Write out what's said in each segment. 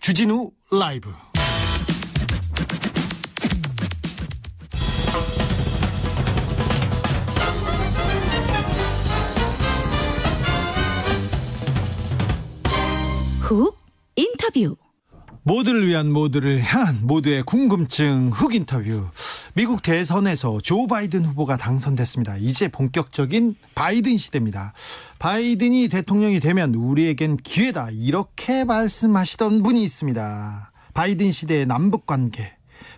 주진우 라이브. 훅 인터뷰. 모두를 위한 모두를 향한 모두의 궁금증 흑 인터뷰. 미국 대선에서 조 바이든 후보가 당선됐습니다. 이제 본격적인 바이든 시대입니다. 바이든이 대통령이 되면 우리에겐 기회다. 이렇게 말씀하시던 분이 있습니다. 바이든 시대의 남북 관계,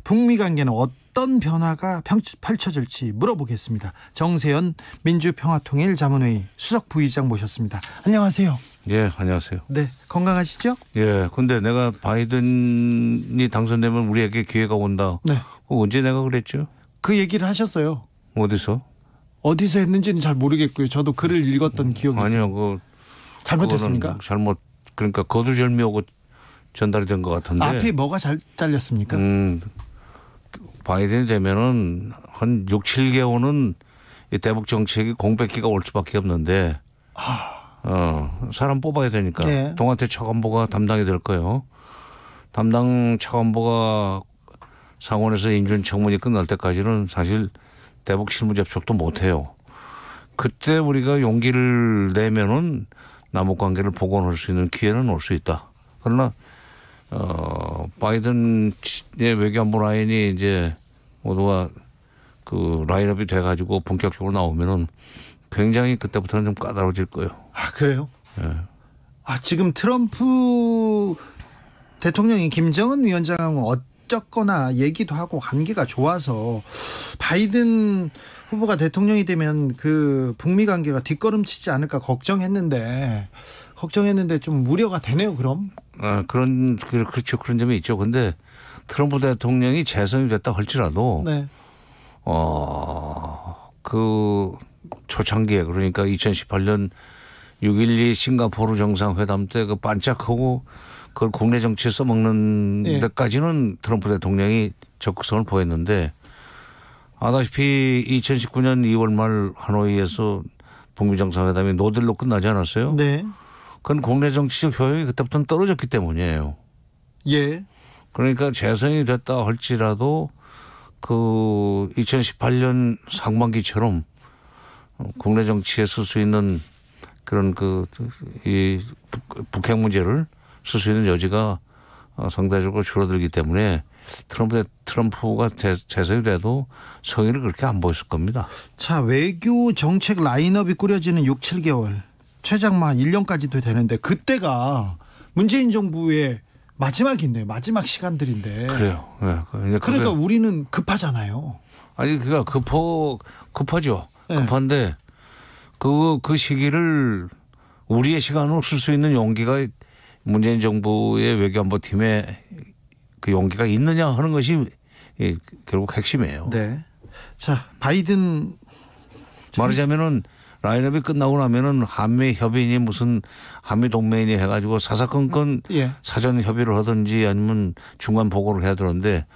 북미 관계는 어떤 변화가 펼쳐질지 물어보겠습니다. 정세현 민주평화통일 자문회의 수석 부의장 모셨습니다. 안녕하세요. 예, 안녕하세요. 네, 건강하시죠? 예, 근데 내가 바이든이 당선되면 우리에게 기회가 온다. 네. 어, 언제 내가 그랬죠? 그 얘기를 하셨어요. 어디서? 어디서 했는지는 잘 모르겠고요. 저도 글을 음. 읽었던 음. 기억이 아니요, 그 잘못했습니까? 잘못 그러니까 거두절미하고 전달이 된 것 같은데. 앞에 뭐가 잘 잘렸습니까? 음, 바이든이 되면은 한 6, 7개월은 대북 정책이 공백기가 올 수밖에 없는데. 아. 어, 사람 뽑아야 되니까 네. 동아태 차관보가 담당이 될 거예요. 담당 차관보가 상원에서 인준청문이 끝날 때까지는 사실 대북 실무 접촉도 못 해요. 그때 우리가 용기를 내면은 남북 관계를 복원할 수 있는 기회는 올 수 있다. 그러나 어 바이든의 외교안보 라인이 이제 모두가 그 라인업이 돼가지고 본격적으로 나오면은 굉장히 그때부터는 좀 까다로워질 거예요. 아 그래요? 예. 아 지금 트럼프 대통령이 김정은 위원장은 어쨌거나 얘기도 하고 관계가 좋아서 바이든 후보가 대통령이 되면 그 북미 관계가 뒷걸음치지 않을까 걱정했는데 걱정했는데 좀 우려가 되네요. 그럼? 아 그런 그, 그렇죠 그런 점이 있죠. 근데 트럼프 대통령이 재선이 됐다 할지라도 네. 어그 초창기에 그러니까 2018년 6.12 싱가포르 정상회담 때 그 반짝하고 그걸 국내 정치에 써먹는 예. 데까지는 트럼프 대통령이 적극성을 보였는데 아다시피 2019년 2월 말 하노이에서 북미 정상회담이 노들로 끝나지 않았어요? 네. 그건 국내 정치적 효용이 그때부터는 떨어졌기 때문이에요. 예. 그러니까 재선이 됐다 할지라도 그 2018년 상반기처럼 국내 정치에 쓸 수 있는 그런 그 이 북핵 문제를 쓸 수 있는 여지가 어, 상대적으로 줄어들기 때문에 트럼프 트럼프가 재선이 돼도 성의를 그렇게 안 보였을 겁니다. 자 외교 정책 라인업이 꾸려지는 6, 7개월 최장만 1년까지도 되는데 그때가 문재인 정부의 마지막인데 마지막 시간들인데 그래요. 네. 그 그러니까 우리는 급하잖아요. 아니 그러니까 급하 급하죠. 네. 급한데 그그 그 시기를 우리의 시간으로 쓸 수 있는 용기가 문재인 정부의 외교안보 팀에 그 용기가 있느냐 하는 것이 예, 결국 핵심이에요. 네. 자 바이든 말하자면은 라인업이 끝나고 나면은 한미 협의니 무슨 한미 동맹이니 해가지고 사사건건 예. 사전 협의를 하든지 아니면 중간 보고를 해야 되는데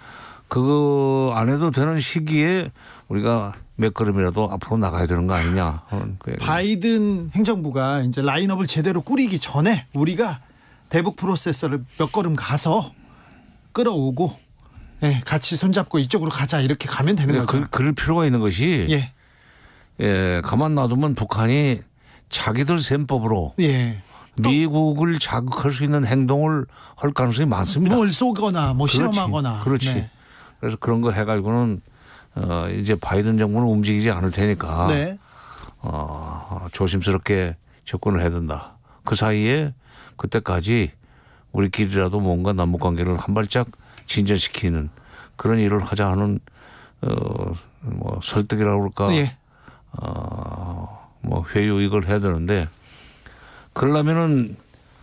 그거 안 해도 되는 시기에 우리가 몇 걸음이라도 앞으로 나가야 되는 거 아니냐. 그 바이든 행정부가 이제 라인업을 제대로 꾸리기 전에 우리가 대북 프로세서를 몇 걸음 가서 끌어오고 예, 같이 손잡고 이쪽으로 가자 이렇게 가면 되는 거죠. 그, 그럴 필요가 있는 것이 예. 예, 가만 놔두면 북한이 자기들 셈법으로 예. 미국을 자극할 수 있는 행동을 할 가능성이 많습니다. 뭘 쏘거나 뭐 그렇지, 실험하거나. 그렇지. 네. 그래서 그런 거 해가지고는 어, 이제 바이든 정부는 움직이지 않을 테니까 네. 어, 조심스럽게 접근을 해야 된다. 그 사이에 그때까지 우리끼리라도 뭔가 남북 관계를 한 발짝 진전시키는 그런 일을 하자 하는 어, 뭐 설득이라고 그럴까 예. 어, 뭐 회유 이걸 해야 되는데 그러려면은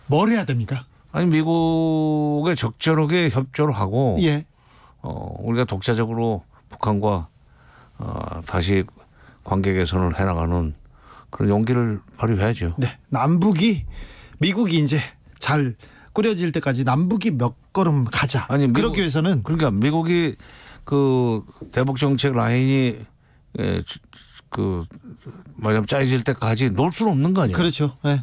뭘 해야 됩니까? 아니 미국에 적절하게 협조를 하고 예. 어, 우리가 독자적으로 북한과 어, 다시 관계 개선을 해나가는 그런 용기를 발휘해야죠. 네, 남북이 미국이 이제 잘 꾸려질 때까지 남북이 몇 걸음 가자. 아니, 미국, 그러기 위해서는 그러니까 미국이 그 대북 정책 라인이 에, 예, 그 말하자면 짜여질 때까지 놀 수는 없는 거 아니에요. 그렇죠. 네.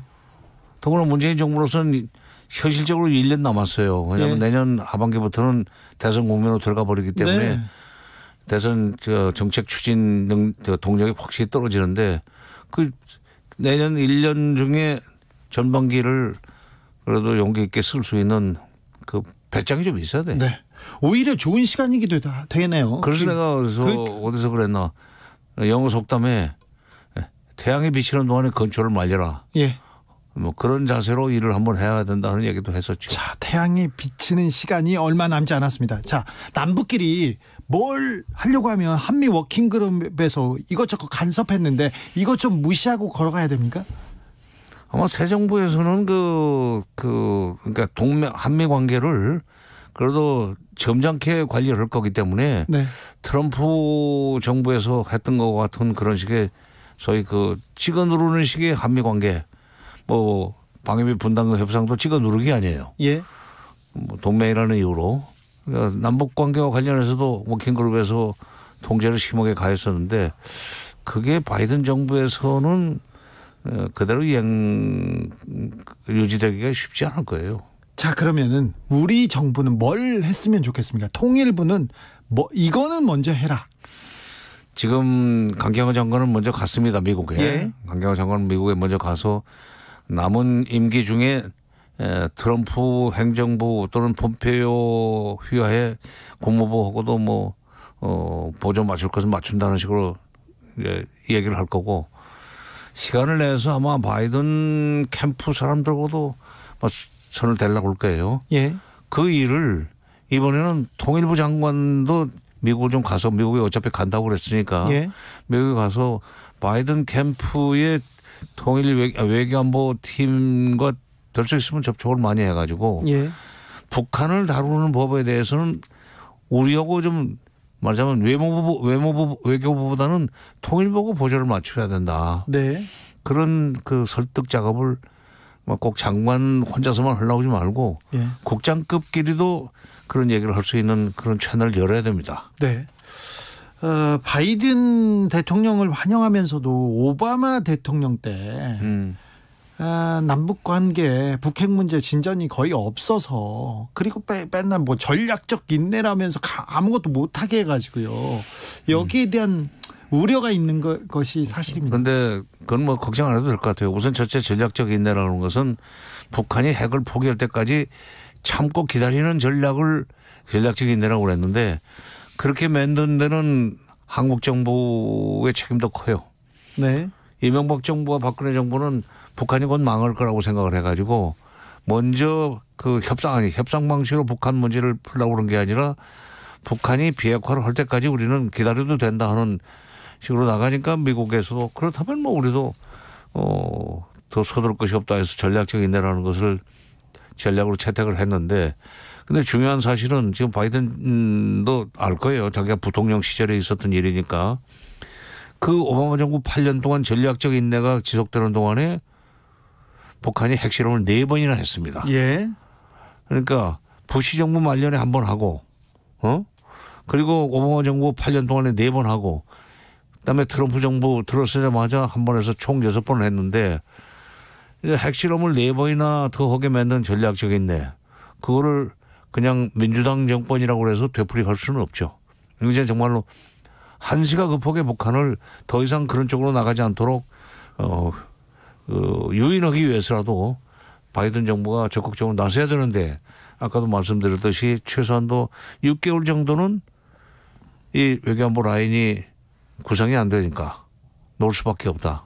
더구나 문재인 정부로서는 현실적으로 1년 남았어요. 왜냐하면 네. 내년 하반기부터는 대선 국면으로 들어가 버리기 때문에 네. 대선 저 정책 추진 능 동력이 확실히 떨어지는데 그 내년 1년 중에 전반기를 그래도 용기 있게 쓸 수 있는 그 배짱이 좀 있어야 돼. 네. 오히려 좋은 시간이기도 다 되네요. 그래서 내가 어디서, 그... 어디서 그랬나 영어 속담에 예, 태양이 비치는 동안에 건초를 말려라. 예. 뭐 그런 자세로 일을 한번 해야 된다는 얘기도 했었죠. 자, 태양이 비치는 시간이 얼마 남지 않았습니다. 자, 남북끼리 뭘 하려고 하면 한미 워킹그룹에서 이것저것 간섭했는데 이것 좀 무시하고 걸어가야 됩니까? 아마 새 정부에서는 그, 그, 그러니까 동맹, 한미 관계를 그래도 점잖게 관리를 할 거기 때문에 네. 트럼프 정부에서 했던 것 같은 그런 식의 소위 그 찍어 누르는 식의 한미 관계 뭐 방위비 분담금 협상도 찍어 누르기 아니에요. 예. 뭐 동맹이라는 이유로 그러니까 남북 관계와 관련해서도 워킹그룹에서 통제를 심하게 가했었는데 그게 바이든 정부에서는 어, 그대로 이행 유지되기가 쉽지 않을 거예요. 자 그러면은 우리 정부는 뭘 했으면 좋겠습니까? 통일부는 뭐 이거는 먼저 해라. 지금 강경화 장관은 먼저 갔습니다 미국에. 예. 강경화 장관은 미국에 먼저 가서 남은 임기 중에 트럼프 행정부 또는 폼페이오 휘하에 국무부하고도 뭐 어, 보조 맞출 것은 맞춘다는 식으로 이제 얘기를 할 거고 시간을 내서 아마 바이든 캠프 사람들하고도 막 뭐 선을 대려고 올 거예요. 예. 그 일을 이번에는 통일부 장관도 미국을 좀 가서 미국에 어차피 간다고 그랬으니까 예. 미국에 가서 바이든 캠프에 통일 아, 외교, 안보팀과 될 수 있으면 접촉을 많이 해가지고 예. 북한을 다루는 법에 대해서는 우리하고 좀 말하자면 외무부 외무부 외교부보다는 통일부고 보조를 맞춰야 된다. 네. 그런 그 설득 작업을 막 꼭 장관 혼자서만 흘러오지 말고 예. 국장급끼리도 그런 얘기를 할 수 있는 그런 채널을 열어야 됩니다. 네. 어, 바이든 대통령을 환영하면서도 오바마 대통령 때 음. 아, 남북 관계 북핵 문제 진전이 거의 없어서 그리고 빼, 맨날 뭐 전략적 인내라면서 아무것도 못하게 해가지고요 여기에 음. 대한 우려가 있는 거, 것이 사실입니다. 근데 그건 뭐 걱정 안 해도 될 것 같아요. 우선 첫째 전략적 인내라는 것은 북한이 핵을 포기할 때까지 참고 기다리는 전략을 전략적 인내라고 그랬는데 그렇게 만든 데는 한국 정부의 책임도 커요. 네. 이명박 정부와 박근혜 정부는 북한이 곧 망할 거라고 생각을 해가지고 먼저 그 협상 아니 협상 방식으로 북한 문제를 풀라고 그런 게 아니라 북한이 비핵화를 할 때까지 우리는 기다려도 된다 하는 식으로 나가니까 미국에서도 그렇다면 뭐 우리도 어 더 서둘 것이 없다 해서 전략적 인내라는 것을 전략으로 채택을 했는데 근데 중요한 사실은 지금 바이든도 알 거예요. 자기가 부통령 시절에 있었던 일이니까. 그 오바마 정부 8년 동안 전략적 인내가 지속되는 동안에 북한이 핵실험을 4번이나 했습니다. 예. 그러니까 부시 정부 말년에 한 번 하고 어? 그리고 오바마 정부 8년 동안에 4번 하고 그다음에 트럼프 정부 들어서자마자 한 번 해서 총 6번 했는데 핵실험을 4번이나 더 하게 만든 전략적 인내 그거를 그냥 민주당 정권이라고 해서 되풀이 갈 수는 없죠. 이제 정말로 한시가 급하게 그 북한을 더 이상 그런 쪽으로 나가지 않도록 어, 그 유인하기 위해서라도 바이든 정부가 적극적으로 나서야 되는데 아까도 말씀드렸듯이 최소한도 6개월 정도는 이 외교안보 라인이 구성이 안 되니까 놓을 수밖에 없다.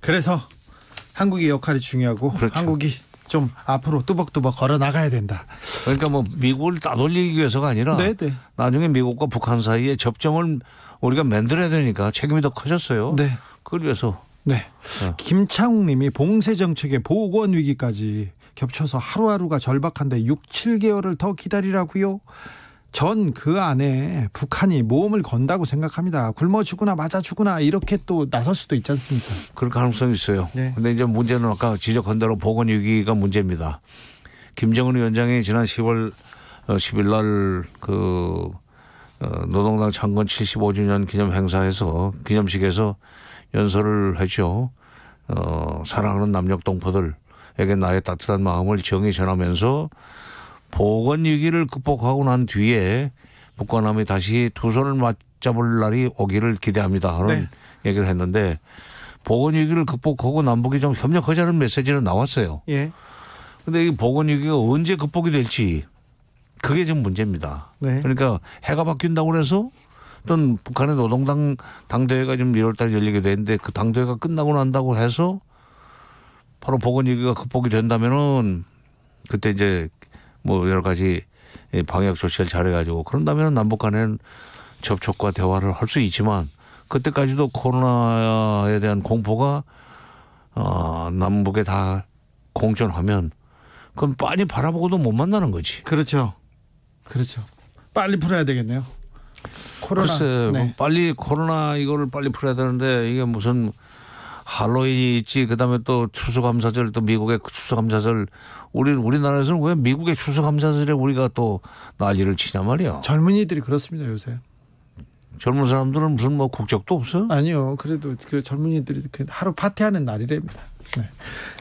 그래서 한국의 역할이 중요하고 그렇죠. 한국이 좀 앞으로 뚜벅뚜벅 걸어 나가야 된다. 그러니까 뭐 미국을 따돌리기 위해서가 아니라 네네. 네. 나중에 미국과 북한 사이에 접점을 우리가 만들어야 되니까 책임이 더 커졌어요. 네. 그걸 위해서. 네. 어. 김창욱님이 봉쇄 정책의 보건 위기까지 겹쳐서 하루하루가 절박한데 6, 7개월을 더 기다리라고요. 전그 안에 북한이 모험을 건다고 생각합니다. 굶어 죽거나 맞아 죽거나 이렇게 또 나설 수도 있지 않습니까? 그럴 가능성이 있어요. 네. 근데 이제 문제는 아까 지적한 대로 보건 위기가 문제입니다. 김정은 위원장이 지난 10월 10일 어, 날그 어, 노동당 창건 75주년 기념 행사에서 기념식에서 연설을 했죠. 어, 사랑하는 남녘 동포들에게 나의 따뜻한 마음을 정히 전하면서 보건 위기를 극복하고 난 뒤에 북한함이 다시 두 손을 맞잡을 날이 오기를 기대합니다 하는 네. 얘기를 했는데 보건 위기를 극복하고 남북이 좀 협력하자는 메시지는 나왔어요. 예. 근데 이 보건 위기가 언제 극복이 될지 그게 지금 문제입니다. 네. 그러니까 해가 바뀐다고 그래서 또는 북한의 노동당 당대회가 지금 1월달에 열리게 되는데 그 당대회가 끝나고 난다고 해서 바로 보건 위기가 극복이 된다면은 그때 이제 뭐 여러 가지 방역 조치를 잘해가지고 그런다면 남북 간에는 접촉과 대화를 할 수 있지만 그때까지도 코로나에 대한 공포가 어, 남북에 다 공존하면 그건 빨리 바라보고도 못 만나는 거지. 그렇죠. 그렇죠. 빨리 풀어야 되겠네요. 코로나. 글쎄, 뭐 네. 빨리 코로나 이거를 빨리 풀어야 되는데 이게 무슨 할로윈이 있지 그다음에 또 추수감사절 또 미국의 추수감사절 우리 우리나라에서는 왜 미국의 추석 감사절에 우리가 또 난리를 치냐 말이야. 젊은이들이 그렇습니다 요새. 젊은 사람들은 무슨 뭐 국적도 없어? 아니요. 그래도 그 젊은이들이 그 하루 파티하는 날이랍니다. 네.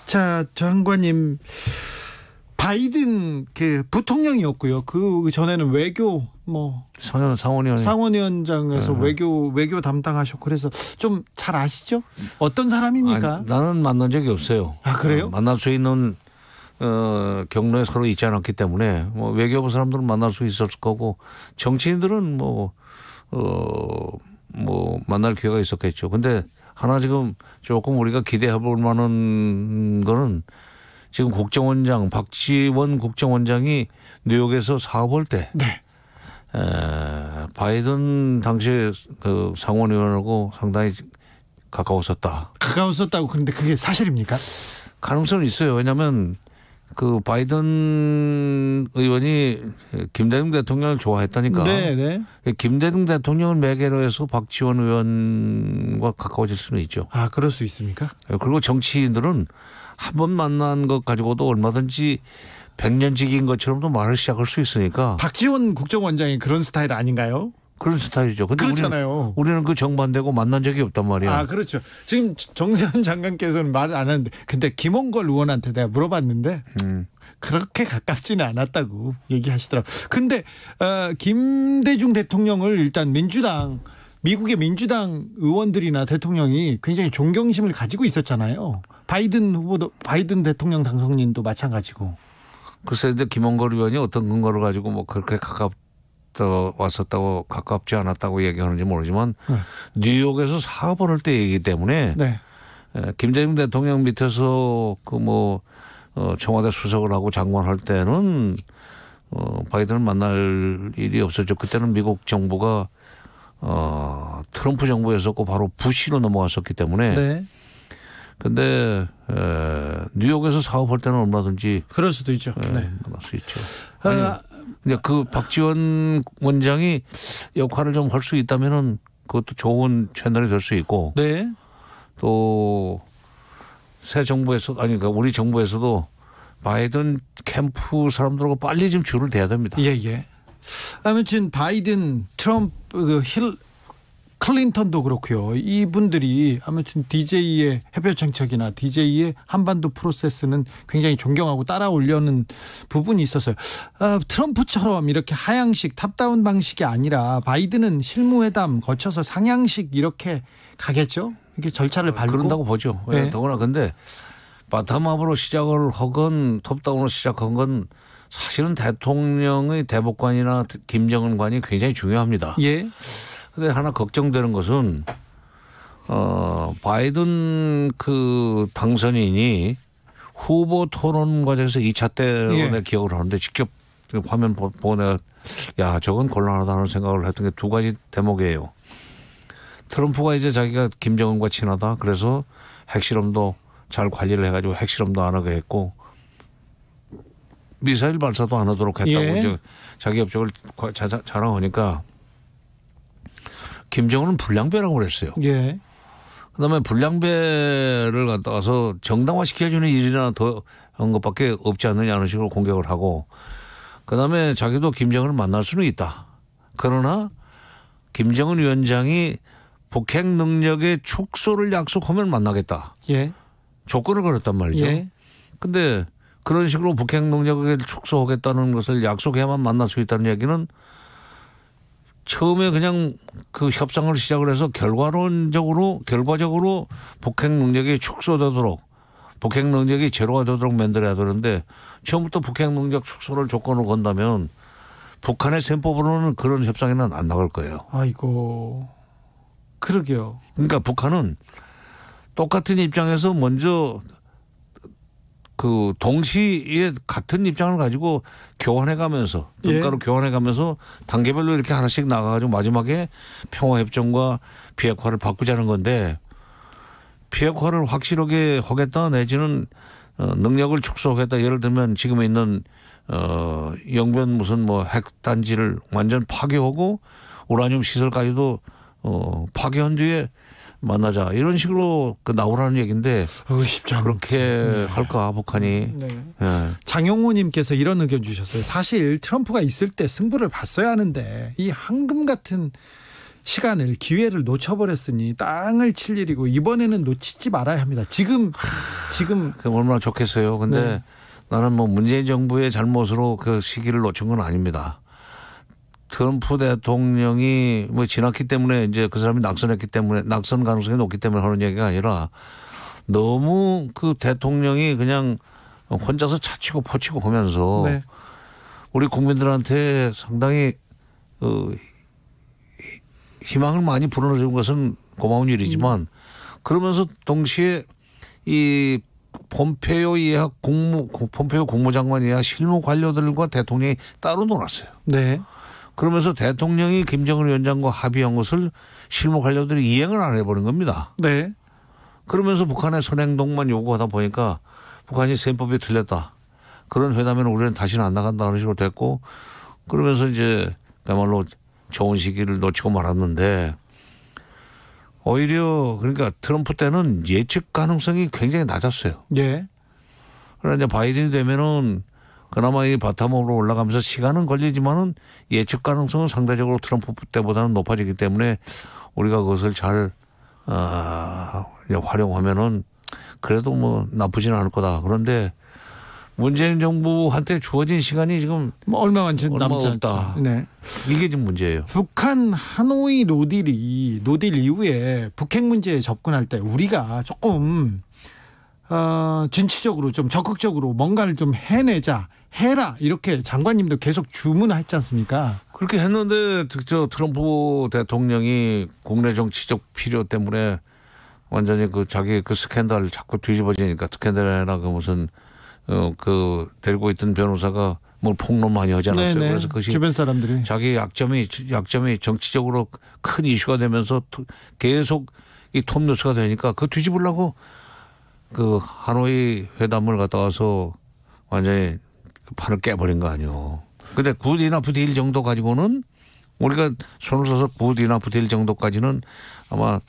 자 장관님 바이든 그 부통령이었고요. 그 전에는 외교 뭐 상원 상원위원 상원위원장에서 네. 외교 외교 담당하셨고 그래서 좀 잘 아시죠? 어떤 사람입니까? 아니, 나는 만난 적이 없어요. 아 그래요? 어, 만날 수 있는 어, 경로에 서로 있지 않았기 때문에 뭐 외교부 사람들은 만날 수 있었을 거고 정치인들은 뭐, 어, 뭐 만날 기회가 있었겠죠. 근데 하나 지금 조금 우리가 기대해 볼 만한 거는 지금 국정원장 박지원 국정원장이 뉴욕에서 사업할 때 네. 에, 바이든 당시 그 상원의원하고 상당히 가까웠었다. 가까웠었다고 그런데 그게 사실입니까? 가능성은 있어요. 왜냐하면 그 바이든 의원이 김대중 대통령을 좋아했다니까. 네, 네. 김대중 대통령을 매개로 해서 박지원 의원과 가까워질 수는 있죠. 아, 그럴 수 있습니까? 예, 그리고 정치인들은 한 번 만난 것 가지고도 얼마든지 백년지기인 것처럼도 말을 시작할 수 있으니까. 박지원 국정원장이 그런 스타일 아닌가요? 그런 스타일이죠. 근데 그렇잖아요. 우리는, 우리는, 그 정반대고 만난 적이 없단 말이야. 아 그렇죠. 지금 정세현 장관께서는 말을 안 하는데 근데 김홍걸 의원한테 내가 물어봤는데 음. 그렇게 가깝지는 않았다고 얘기하시더라고. 근데 어, 김대중 대통령을 일단 민주당 미국의 민주당 의원들이나 대통령이 굉장히 존경심을 가지고 있었잖아요. 바이든 후보도 바이든 대통령 당선인도 마찬가지고. 글쎄 이제 김홍걸 의원이 어떤 근거를 가지고 뭐 그렇게 가깝 왔다, 왔었다고 가깝지 않았다고 얘기하는지 모르지만 네. 뉴욕에서 사업을 할 때 얘기 때문에 네. 김대중 대통령 밑에서 그뭐 어, 청와대 수석을 하고 장관할 때는 어, 바이든을 만날 일이 없었죠. 그때는 미국 정부가 어, 트럼프 정부였었고 바로 부시로 넘어갔었기 때문에. 네. 근데 에, 뉴욕에서 사업할 때는 얼마든지 그럴 수도 있죠. 에, 예, 네, 그럴 수 있죠. 아니, 아, 근데 그 박지원 원장이 역할을 좀 할 수 있다면은 그것도 좋은 채널이 될 수 있고. 네. 또새 정부에서 아니 그니까 우리 정부에서도 바이든 캠프 사람들하고 빨리 좀 줄을 대야 됩니다. 예 예. 아무튼 바이든, 트럼프, 그, 힐 클린턴도 그렇고요. 이분들이 아무튼 DJ의 해별 정책이나 DJ의 한반도 프로세스는 굉장히 존경하고 따라올려는 부분이 있었어요 어, 아, 트럼프처럼 이렇게 하향식 탑다운 방식이 아니라 바이든은 실무회담 거쳐서 상향식 이렇게 가겠죠. 이렇게 절차를 밟고 그런다고 보죠. 예, 네. 더구나 근데 바텀업으로 시작을 하건 톱다운으로 시작한 건 사실은 대통령의 대법관이나 김정은관이 굉장히 중요합니다. 예. 근데 하나 걱정되는 것은 어 바이든 그 당선인이 후보 토론 과정에서 2차 때로 예. 내 기억을 하는데 직접 그 화면 보고 내가 야 저건 곤란하다는 생각을 했던 게 두 가지 대목이에요. 트럼프가 이제 자기가 김정은과 친하다 그래서 핵실험도 잘 관리를 해가지고 핵실험도 안 하게 했고 미사일 발사도 안 하도록 했다고 예. 이제 자기 업적을 자랑하니까 김정은은 불량배라고 그랬어요. 예. 그다음에 불량배를 갖다가서 정당화 시켜주는 일이나 더한 것밖에 없지 않느냐는 식으로 공격을 하고 그다음에 자기도 김정은을 만날 수는 있다. 그러나 김정은 위원장이 북핵 능력의 축소를 약속하면 만나겠다. 예. 조건을 걸었단 말이죠. 예. 근데 그런 식으로 북핵 능력을 축소하겠다는 것을 약속해야만 만날 수 있다는 이야기는 처음에 그냥 그 협상을 시작을 해서 결과론적으로 결과적으로 북핵 능력이 축소되도록 북핵 능력이 제로가 되도록 만들어야 되는데 처음부터 북핵 능력 축소를 조건으로 건다면 북한의 셈법으로는 그런 협상에는 안 나갈 거예요. 아이고 그러게요. 그러니까 북한은 똑같은 입장에서 먼저 그 동시에 같은 입장을 가지고 교환해 가면서 평가로 예. 교환해 가면서 단계별로 이렇게 하나씩 나가 가지고 마지막에 평화 협정과 비핵화를 바꾸자는 건데 비핵화를 확실하게 하겠다 내지는 어, 능력을 축소하겠다 예를 들면 지금 있는 어 영변 무슨 뭐 핵단지를 완전 파괴하고 우라늄 시설까지도 어 파괴한 뒤에 만나자 이런 식으로 그 나오라는 얘기인데 어, 쉽지 않 그렇게 네. 할까 북한이 네. 네. 장용호님께서 이런 의견 주셨어요. 사실 트럼프가 있을 때 승부를 봤어야 하는데 이 황금 같은 시간을 기회를 놓쳐버렸으니 땅을 칠 일이고 이번에는 놓치지 말아야 합니다. 지금 지금 그 얼마나 좋겠어요. 근데 네. 나는 뭐 문재인 정부의 잘못으로 그 시기를 놓친 건 아닙니다. 트럼프 대통령이 뭐 지났기 때문에 이제 그 사람이 낙선했기 때문에 낙선 가능성이 높기 때문에 하는 얘기가 아니라 너무 그 대통령이 그냥 혼자서 차치고 퍼치고 보면서 네. 우리 국민들한테 상당히 그 희망을 많이 불어넣어준 것은 고마운 일이지만 음. 그러면서 동시에 이 폼페오 이하 국무 폼페오 국무장관 이하 실무 관료들과 대통령이 따로 놀았어요. 네. 그러면서 대통령이 김정은 위원장과 합의한 것을 실무 관료들이 이행을 안 해버린 겁니다. 네. 그러면서 북한의 선행동만 요구하다 보니까 북한이 셈법이 틀렸다. 그런 회담에는 우리는 다시는 안 나간다 하는 식으로 됐고 그러면서 이제 그야말로 좋은 시기를 놓치고 말았는데 오히려 그러니까 트럼프 때는 예측 가능성이 굉장히 낮았어요. 예. 그러나 그러니까 이 바이든이 되면은 그나마 이 바텀으로 올라가면서 시간은 걸리지만은 예측 가능성은 상대적으로 트럼프 때보다는 높아지기 때문에 우리가 그것을 잘 어, 활용하면은 그래도 뭐나쁘진 않을 거다. 그런데 문재인 정부한테 주어진 시간이 지금 뭐 얼마 안 남지 않다. 네. 이게 지금 문제예요. 북한 하노이 노딜이 노딜 이후에 북핵 문제에 접근할 때 우리가 조금 어, 진취적으로 좀 적극적으로 뭔가를 좀 해내자 해라 이렇게 장관님도 계속 주문했지 않습니까? 그렇게 했는데 저 트럼프 대통령이 국내 정치적 필요 때문에 완전히 그 자기 그 스캔들 자꾸 뒤집어지니까 스캔들이나 그 무슨 어 그 데리고 있던 변호사가 뭘 폭로 많이 하지 않았어요. 네네. 그래서 그것이 주변 사람들이 자기 약점이 약점이 정치적으로 큰 이슈가 되면서 계속 이 톱뉴스가 되니까 그 뒤집으려고 그 하노이 회담을 갔다 와서 완전히 팔을 깨버린 거 아니오. 근데 굿이나 부디일 정도 가지고는 우리가 손을 써서 굿이나 부디일 정도까지는 아마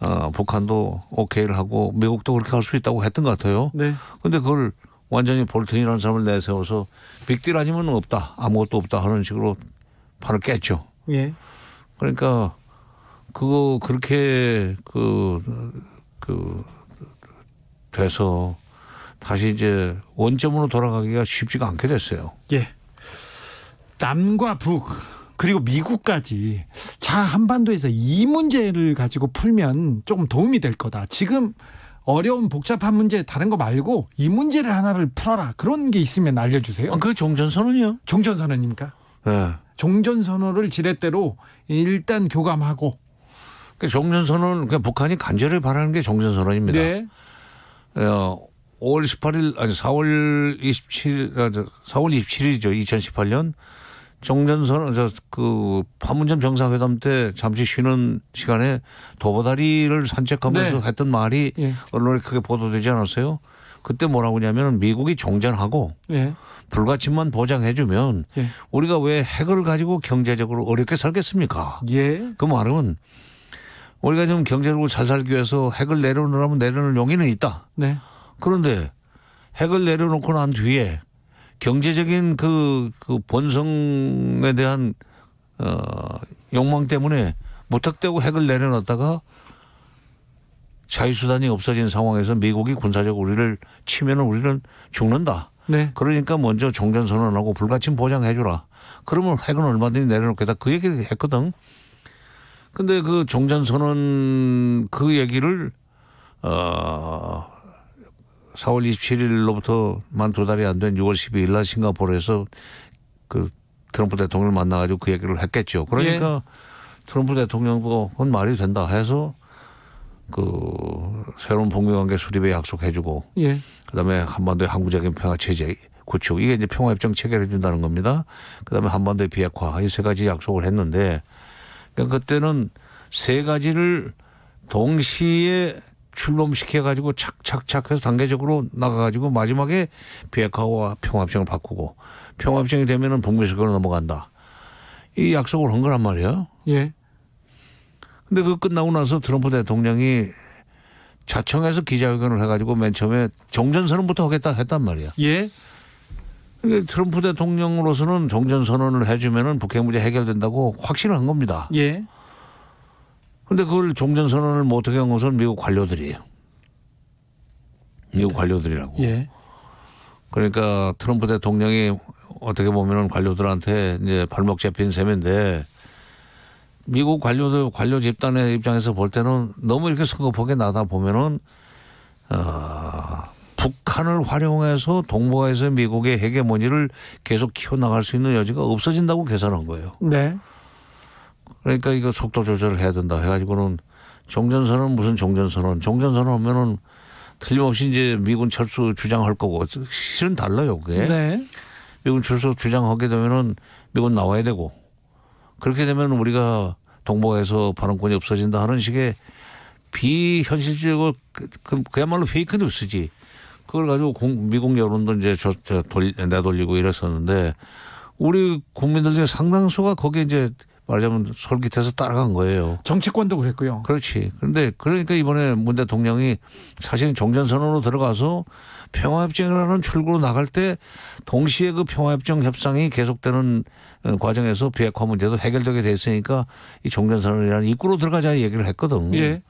어, 북한도 오케이를 하고 미국도 그렇게 할 수 있다고 했던 것 같아요. 네. 근데 그걸 완전히 볼튼이라는 사람을 내세워서 빅딜 아니면 없다 아무것도 없다 하는 식으로 바로 깼죠. 예. 그러니까 그거 그렇게 그그 그, 돼서 다시 이제 원점으로 돌아가기가 쉽지가 않게 됐어요. 예. 남과 북 그리고 미국까지 자 한반도에서 이 문제를 가지고 풀면 조금 도움이 될 거다. 지금 어려운 복잡한 문제 다른 거 말고 이 문제를 하나를 풀어라 그런 게 있으면 알려주세요. 아, 그 종전선언이요? 종전선언입니까? 네. 종전선언을 지렛대로 일단 교감하고. 그 종전선언 그 북한이 간절히 바라는 게 종전선언입니다. 네. 어, 5월 18일 아니 4월 27일 아, 4월 27일이죠. 2018년 정전선 저그 판문점 정상회담 때 잠시 쉬는 시간에 도보다리를 산책하면서 네. 했던 말이 예. 언론에 크게 보도되지 않았어요. 그때 뭐라고 하냐면 미국이 종전하고 예. 불가침만 보장해주면 예. 우리가 왜 핵을 가지고 경제적으로 어렵게 살겠습니까? 예. 그 말은 우리가 지금 경제적으로 잘 살기 위해서 핵을 내려놓으라면 내려놓을 용의는 있다. 네. 그런데 핵을 내려놓고 난 뒤에 경제적인 그, 그 본성에 대한 어, 욕망 때문에 무턱대고 핵을 내려놨다가 자유수단이 없어진 상황에서 미국이 군사적 우리를 치면 우리는 죽는다. 네. 그러니까 먼저 종전선언하고 불가침 보장해주라. 그러면 핵은 얼마든지 내려놓겠다. 그 얘기를 했거든. 근데 그 종전선언 그 얘기를 어, 4월 27일로부터만 두 달이 안 된 6월 12일 날 싱가포르에서 그 트럼프 대통령을 만나가지고 그 얘기를 했겠죠. 그러니까 예. 트럼프 대통령도 그건 말이 된다 해서 그 새로운 북미관계 수립에 약속해주고 예. 그다음에 한반도의 항구적인 평화 체제 구축 이게 이제 평화협정 체결해 준다는 겁니다. 그다음에 한반도의 비핵화 이 세 가지 약속을 했는데 그러니까 그때는 세 가지를 동시에 출범시켜가지고 착착착 해서 단계적으로 나가가지고 마지막에 비핵화와 평화협정을 바꾸고 평화협정이 되면은 북미식으로 넘어간다. 이 약속을 한 거란 말이에요. 예. 근데 그 끝나고 나서 트럼프 대통령이 자청해서 기자회견을 해가지고 맨 처음에 정전선언부터 하겠다 했단 말이야. 예. 트럼프 대통령으로서는 정전선언을 해주면은 북핵 문제 해결된다고 확신을 한 겁니다. 예. 근데 그걸 종전선언을 못하게 뭐 한 것은 미국 관료들이에요. 미국 관료들이라고. 예. 그러니까 트럼프 대통령이 어떻게 보면은 관료들한테 이제 발목 잡힌 셈인데 미국 관료들 관료 집단의 입장에서 볼 때는 너무 이렇게 성급하게 나다 보면은 어, 북한을 활용해서 동북아에서 미국의 핵의 모니를 계속 키워나갈 수 있는 여지가 없어진다고 계산한 거예요. 네. 그러니까 이거 속도 조절을 해야 된다 해가지고는 종전선언 무슨 종전선언 종전선언 하면은 틀림없이 이제 미군 철수 주장할 거고 실은 달라요 그게 네. 미군 철수 주장하게 되면은 미군 나와야 되고 그렇게 되면 우리가 동북아에서 발언권이 없어진다 하는 식의 비현실적이고 그, 그, 그야말로 그 페이크 뉴스지 그걸 가지고 공, 미국 여론도 이제 저, 저 돌, 내돌리고 이랬었는데 우리 국민들 중에 상당수가 거기에 이제 말하자면 솔깃해서 따라간 거예요. 정치권도 그랬고요. 그렇지. 그런데 그러니까 이번에 문 대통령이 사실 종전선언으로 들어가서 평화협정이라는 출구로 나갈 때 동시에 그 평화협정 협상이 계속되는 과정에서 비핵화 문제도 해결되게 됐으니까 이 종전선언이라는 입구로 들어가자 얘기를 했거든. 예.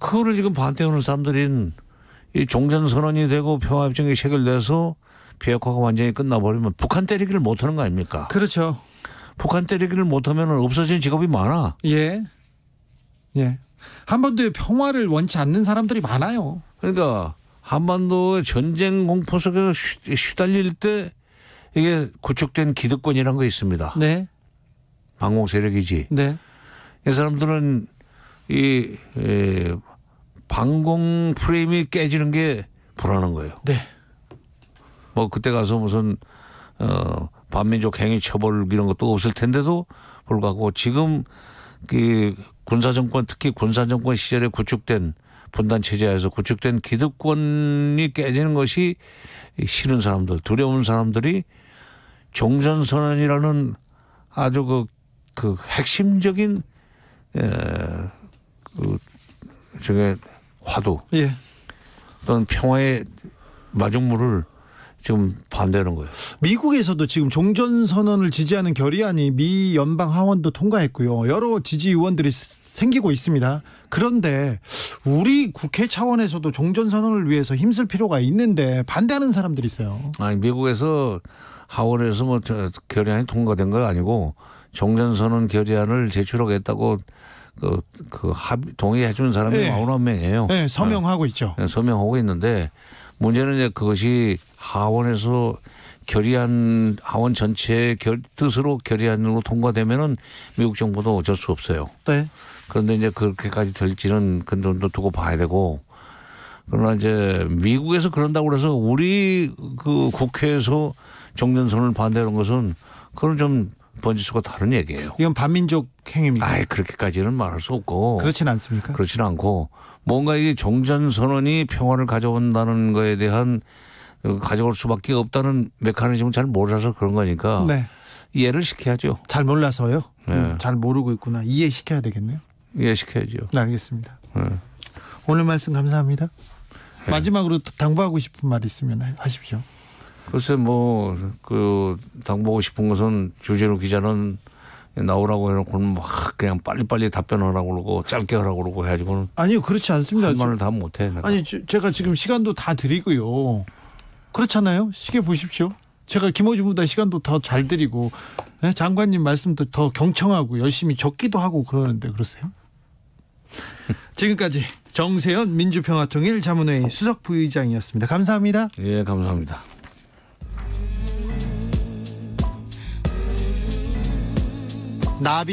그거를 지금 반대하는 사람들인 이 종전선언이 되고 평화협정이 체결돼서 비핵화가 완전히 끝나버리면 북한 때리기를 못하는 거 아닙니까? 그렇죠. 북한 때리기를 못하면 없어지는 직업이 많아. 예. 예. 한반도에 평화를 원치 않는 사람들이 많아요. 그러니까 한반도의 전쟁 공포 속에서 휘달릴 때 이게 구축된 기득권이라는 거 있습니다. 네. 방공 세력이지. 네. 이 사람들은 이, 이 방공 프레임이 깨지는 게 불안한 거예요. 네. 뭐 그때 가서 무슨 어, 반민족 행위 처벌 이런 것도 없을 텐데도 불구하고 지금 그 군사 정권 특히 군사 정권 시절에 구축된 분단 체제에서 구축된 기득권이 깨지는 것이 싫은 사람들, 두려운 사람들이 종전 선언이라는 아주 그, 그 핵심적인 에, 그 저게 화두 예. 또는 평화의 마중물을 지금 반대하는 거예요. 미국에서도 지금 종전 선언을 지지하는 결의안이 미 연방 하원도 통과했고요. 여러 지지 의원들이 생기고 있습니다. 그런데 우리 국회 차원에서도 종전 선언을 위해서 힘쓸 필요가 있는데 반대하는 사람들이 있어요. 아니 미국에서 하원에서 뭐 결의안이 통과된 건 아니고 종전 선언 결의안을 제출하겠다고 그, 그 합의, 동의해 준 사람이 네. 명이에요 네, 서명하고 네. 있죠. 서명하고 있는데 문제는 이제 그것이 하원에서 결의안 하원 전체의 결, 뜻으로 결의안으로 통과되면은 미국 정부도 어쩔 수 없어요. 네. 그런데 이제 그렇게까지 될지는 그 정도 두고 봐야 되고 그러나 이제 미국에서 그런다고 그래서 우리 그 국회에서 종전선을 반대하는 것은 그건 좀 번지수가 다른 얘기예요. 이건 반민족 행위입니다. 아예 그렇게까지는 말할 수 없고. 그렇진 않습니까? 그렇진 않고 뭔가 이 종전선언이 평화를 가져온다는 거에 대한 어, 가져올 수밖에 없다는 메커니즘을 잘 몰라서 그런 거니까 네. 이해를 시켜야죠. 잘 몰라서요? 네. 음, 잘 모르고 있구나. 이해시켜야 되겠네요. 이해시켜야죠. 네, 알겠습니다. 네. 오늘 말씀 감사합니다. 네. 마지막으로 당부하고 싶은 말 있으면 하십시오. 글쎄 뭐 그 당부하고 싶은 것은 주제로 기자는 나오라고 해놓고는 막 그냥 빨리빨리 답변하라고 그러고 짧게 하라고 그러고 해가지고는 아니요 그렇지 않습니다. 한 말을 다 못해. 아니 저, 제가 지금 시간도 다 드리고요. 그렇잖아요. 시계 보십시오. 제가 김호준보다 시간도 더 잘 드리고 네, 장관님 말씀도 더 경청하고 열심히 적기도 하고 그러는데 그러세요? 지금까지 정세현 민주평화통일 자문회의 수석 부의장이었습니다. 감사합니다. 예, 감사합니다. 나비